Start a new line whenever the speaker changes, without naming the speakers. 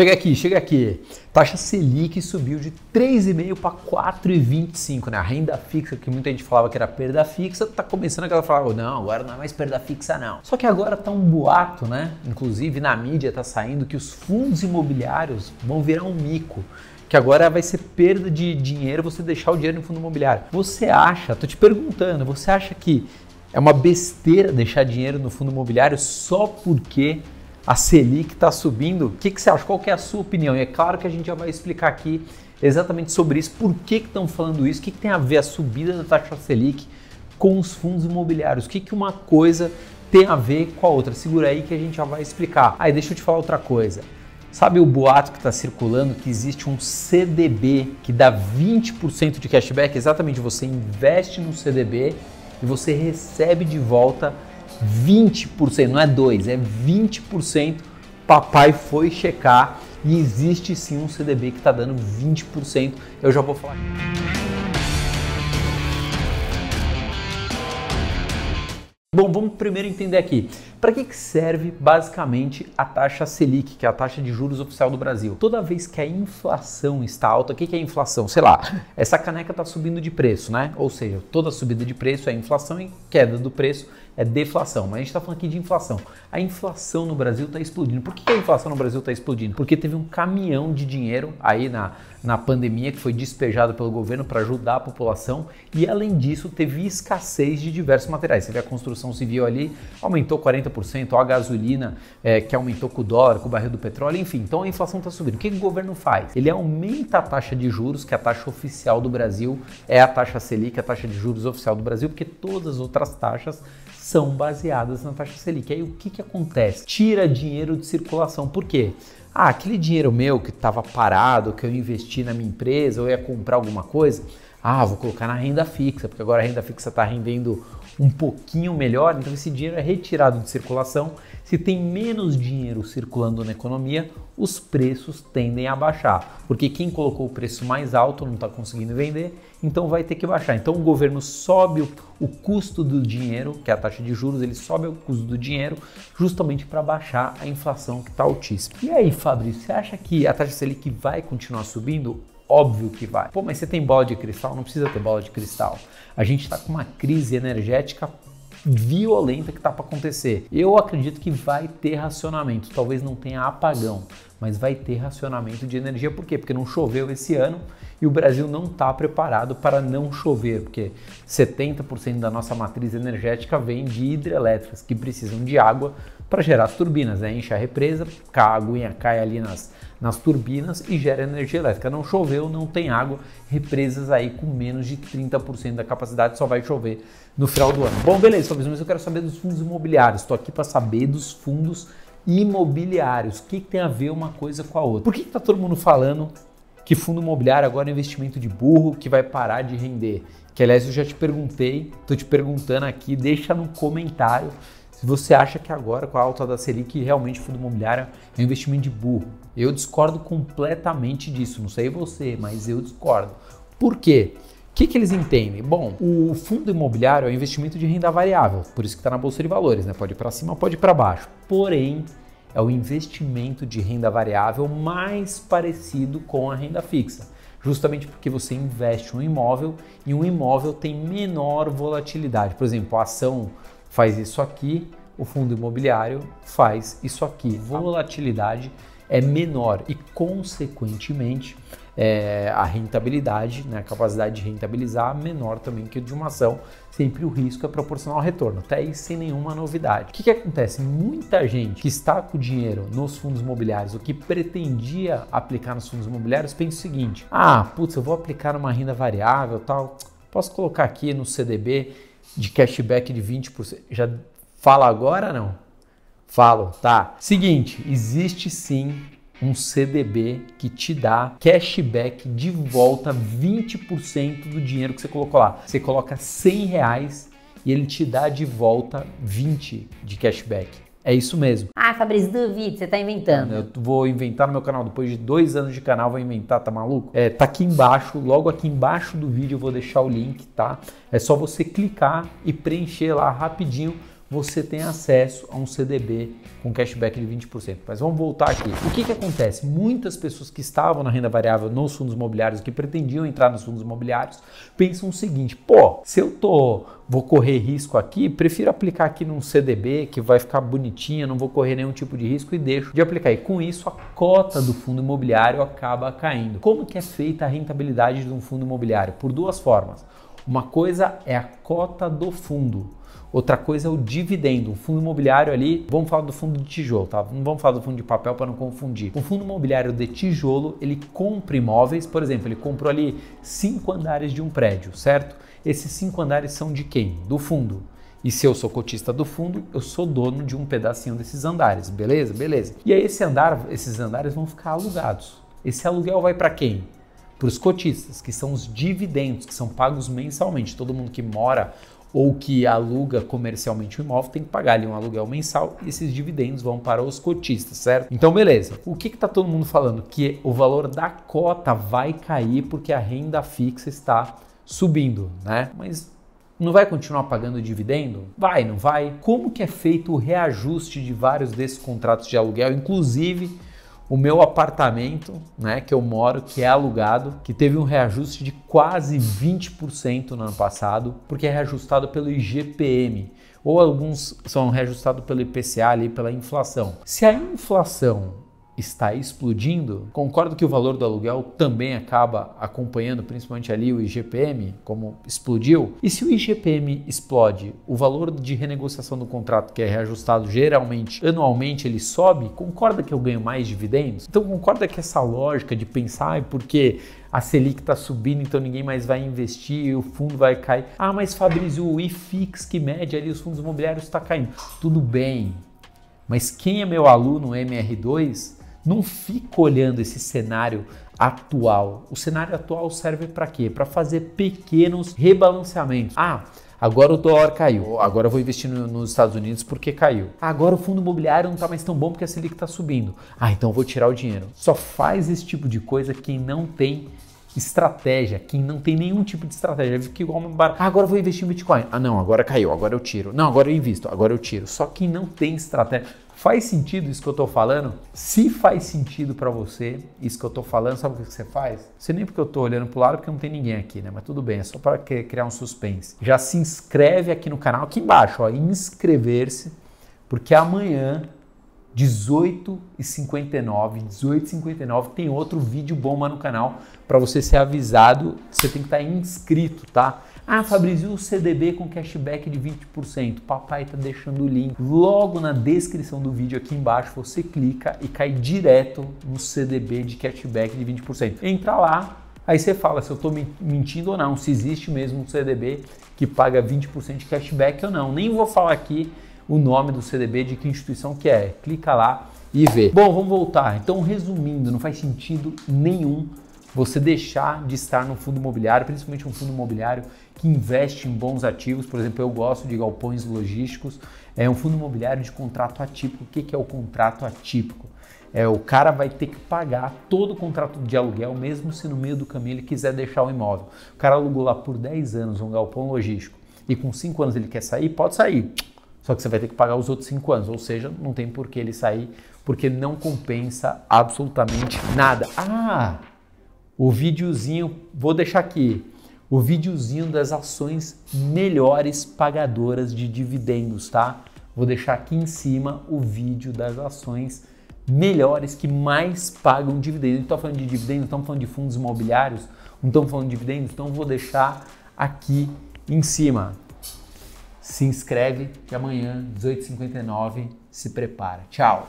Chega aqui, chega aqui. Taxa Selic subiu de 3,5 para 4,25, né? A renda fixa, que muita gente falava que era perda fixa, tá começando aquela falar, oh, não, agora não é mais perda fixa não. Só que agora tá um boato, né? Inclusive na mídia tá saindo que os fundos imobiliários vão virar um mico que agora vai ser perda de dinheiro você deixar o dinheiro no fundo imobiliário. Você acha, tô te perguntando, você acha que é uma besteira deixar dinheiro no fundo imobiliário só porque a Selic está subindo. O que, que, você acha? Qual é a sua opinião? E é claro que a gente já vai explicar aqui exatamente sobre isso, por que estão falando isso, o que, que, tem a ver a subida da taxa Selic com os fundos imobiliários, o que, que uma coisa tem a ver com a outra. Segura aí que a gente já vai explicar. Aí deixa eu te falar outra coisa. Sabe o boato que está circulando que existe um CDB que dá 20% de cashback? Exatamente, você investe no CDB e você recebe de volta 20%, não é 2, é 20%. Papai foi checar e existe sim um CDB que está dando 20%. Eu já vou falar. Bom, vamos primeiro entender aqui. Para que, que serve basicamente a taxa Selic, que é a taxa de juros oficial do Brasil? Toda vez que a inflação está alta, o que, que é inflação? Sei lá, essa caneca está subindo de preço, né? Ou seja, toda subida de preço é inflação e queda do preço é deflação, mas a gente está falando aqui de inflação. A inflação no Brasil está explodindo. Por que a inflação no Brasil está explodindo? Porque teve um caminhão de dinheiro aí na, na pandemia que foi despejado pelo governo para ajudar a população e, além disso, teve escassez de diversos materiais. Você vê a construção civil ali aumentou 40%, a gasolina é, que aumentou com o dólar, com o barril do petróleo, enfim. Então a inflação está subindo. O que, que o governo faz? Ele aumenta a taxa de juros, que é a taxa oficial do Brasil é a taxa Selic, a taxa de juros oficial do Brasil, porque todas as outras taxas são baseadas na taxa Selic. Aí o que, que acontece? Tira dinheiro de circulação. Por quê? Ah, aquele dinheiro meu que estava parado, que eu investi na minha empresa, eu ia comprar alguma coisa, ah, vou colocar na renda fixa, porque agora a renda fixa está rendendo um pouquinho melhor, então esse dinheiro é retirado de circulação. Se tem menos dinheiro circulando na economia, os preços tendem a baixar, porque quem colocou o preço mais alto não está conseguindo vender, então vai ter que baixar. Então o governo sobe o, o, custo do dinheiro, que é a taxa de juros, ele sobe o custo do dinheiro justamente para baixar a inflação que está altíssima. E aí, Fabrício, você acha que a taxa Selic vai continuar subindo Óbvio que vai. Pô, mas você tem bola de cristal? Não precisa ter bola de cristal. A gente está com uma crise energética violenta que está para acontecer. Eu acredito que vai ter racionamento, talvez não tenha apagão, mas vai ter racionamento de energia. Por quê? Porque não choveu esse ano e o Brasil não está preparado para não chover, porque 70% da nossa matriz energética vem de hidrelétricas, que precisam de água para gerar as turbinas. Né? Enche a represa, a aguinha cai ali nas, nas turbinas e gera energia elétrica. Não choveu, não tem água, represas aí com menos de 30% da capacidade, só vai chover no final do ano. Bom, beleza, mas eu quero saber dos fundos imobiliários. Estou aqui para saber dos fundos imobiliários. O que, que tem a ver uma coisa com a outra? Por que está todo mundo falando que fundo imobiliário agora é investimento de burro que vai parar de render? Que aliás eu já te perguntei, estou te perguntando aqui, deixa no comentário se você acha que agora com a alta da Selic realmente fundo imobiliário é um investimento de burro. Eu discordo completamente disso, não sei você, mas eu discordo. Por quê? O que, que, eles entendem? Bom, o fundo imobiliário é um investimento de renda variável, por isso que está na bolsa de valores, né? Pode ir para cima, pode ir para baixo. Porém, é o investimento de renda variável mais parecido com a renda fixa, justamente porque você investe um imóvel e um imóvel tem menor volatilidade. Por exemplo, a ação faz isso aqui, o fundo imobiliário faz isso aqui. Volatilidade é menor e, consequentemente, é, a rentabilidade, né, a capacidade de rentabilizar menor também que de uma ação. Sempre o risco é proporcional ao retorno, até aí sem nenhuma novidade. O que, que acontece? Muita gente que está com dinheiro nos fundos imobiliários, o que pretendia aplicar nos fundos imobiliários, pensa o seguinte: ah, putz, eu vou aplicar uma renda variável tal, posso colocar aqui no CDB de cashback de 20%. Já fala agora não? Falo, tá. Seguinte, existe sim um CDB que te dá cashback de volta 20% do dinheiro que você colocou lá. Você coloca 100 reais e ele te dá de volta 20 de cashback. É isso mesmo. Ah, Fabrício, duvido, você está inventando. Eu vou inventar no meu canal. Depois de dois anos de canal, vou inventar, tá maluco? É, tá aqui embaixo, logo aqui embaixo do vídeo eu vou deixar o link, tá? É só você clicar e preencher lá rapidinho você tem acesso a um CDB com cashback de 20%. Mas vamos voltar aqui. O que, que acontece? Muitas pessoas que estavam na renda variável nos fundos imobiliários, que pretendiam entrar nos fundos imobiliários, pensam o seguinte: pô, se eu tô, vou correr risco aqui, prefiro aplicar aqui num CDB que vai ficar bonitinha, não vou correr nenhum tipo de risco e deixo de aplicar. E com isso, a cota do fundo imobiliário acaba caindo. Como que é feita a rentabilidade de um fundo imobiliário? Por duas formas. Uma coisa é a cota do fundo. Outra coisa é o dividendo. O fundo imobiliário ali, vamos falar do fundo de tijolo, tá? Não vamos falar do fundo de papel para não confundir. O fundo imobiliário de tijolo, ele compra imóveis, por exemplo, ele comprou ali cinco andares de um prédio, certo? Esses cinco andares são de quem? Do fundo. E se eu sou cotista do fundo, eu sou dono de um pedacinho desses andares, beleza? Beleza. E aí esse andar, esses andares vão ficar alugados. Esse aluguel vai para quem? Para os cotistas, que são os dividendos que são pagos mensalmente. Todo mundo que mora ou que aluga comercialmente o um imóvel tem que pagar ali um aluguel mensal e esses dividendos vão para os cotistas, certo? Então, beleza. O que está todo mundo falando? Que o valor da cota vai cair porque a renda fixa está subindo, né? Mas não vai continuar pagando dividendo? Vai, não vai? Como que é feito o reajuste de vários desses contratos de aluguel, inclusive o meu apartamento, né, que eu moro, que é alugado, que teve um reajuste de quase 20% no ano passado, porque é reajustado pelo IGPM, ou alguns são reajustados pelo IPCA ali pela inflação. Se a inflação está explodindo, concordo que o valor do aluguel também acaba acompanhando, principalmente ali o IGPM, como explodiu. E se o IGPM explode, o valor de renegociação do contrato que é reajustado geralmente anualmente ele sobe, concorda que eu ganho mais dividendos? Então concorda que essa lógica de pensar porque a Selic está subindo, então ninguém mais vai investir, o fundo vai cair. Ah, mas Fabrício, o IFIX que mede ali os fundos imobiliários está caindo. Tudo bem. Mas quem é meu aluno MR2 não fica olhando esse cenário atual. O cenário atual serve para quê? Para fazer pequenos rebalanceamentos. Ah, Agora o dólar caiu. Agora eu vou investir no, nos Estados Unidos porque caiu. Ah, agora o fundo imobiliário não está mais tão bom porque a Selic está subindo. Ah, então eu vou tirar o dinheiro. Só faz esse tipo de coisa quem não tem estratégia, quem não tem nenhum tipo de estratégia. Fica igual uma barra. Ah, agora eu vou investir em Bitcoin. Ah, não, agora caiu, agora eu tiro. Não, agora eu invisto, agora eu tiro. Só quem não tem estratégia. Faz sentido isso que eu estou falando? Se faz sentido para você isso que eu estou falando, sabe o que você faz? Você nem porque eu estou olhando para o lado porque não tem ninguém aqui, né? Mas tudo bem, é só para criar um suspense. Já se inscreve aqui no canal, aqui embaixo, ó, inscrever-se, porque amanhã 18 e 59, 18 e 59 tem outro vídeo bomba no canal para você ser avisado, você tem que estar tá inscrito, tá? Ah, Fabrício, o CDB com cashback de 20%. Papai tá deixando o link logo na descrição do vídeo aqui embaixo. Você clica e cai direto no CDB de cashback de 20%. Entra lá, Aí você fala se eu estou mentindo ou não, se existe mesmo um CDB que paga 20% de cashback ou não. Nem vou falar aqui o nome do CDB, de que instituição que é. Clica lá e vê. Bom, vamos voltar. Então, resumindo, não faz sentido nenhum você deixar de estar no fundo imobiliário, principalmente um fundo imobiliário que investe em bons ativos. Por exemplo, eu gosto de galpões logísticos. É um fundo imobiliário de contrato atípico. O que é o contrato atípico? É, o cara vai ter que pagar todo o contrato de aluguel, mesmo se no meio do caminho ele quiser deixar o imóvel. O cara alugou lá por 10 anos um galpão logístico e com 5 anos ele quer sair, pode sair só que você vai ter que pagar os outros cinco anos, ou seja, não tem por que ele sair, porque não compensa absolutamente nada. Ah, o videozinho, vou deixar aqui, o videozinho das ações melhores pagadoras de dividendos, tá? Vou deixar aqui em cima o vídeo das ações melhores que mais pagam dividendos. Não estou falando de dividendos, estamos falando de fundos imobiliários, não estamos falando de dividendos, então vou deixar aqui em cima se inscreve que amanhã, 18h59, se prepara. Tchau!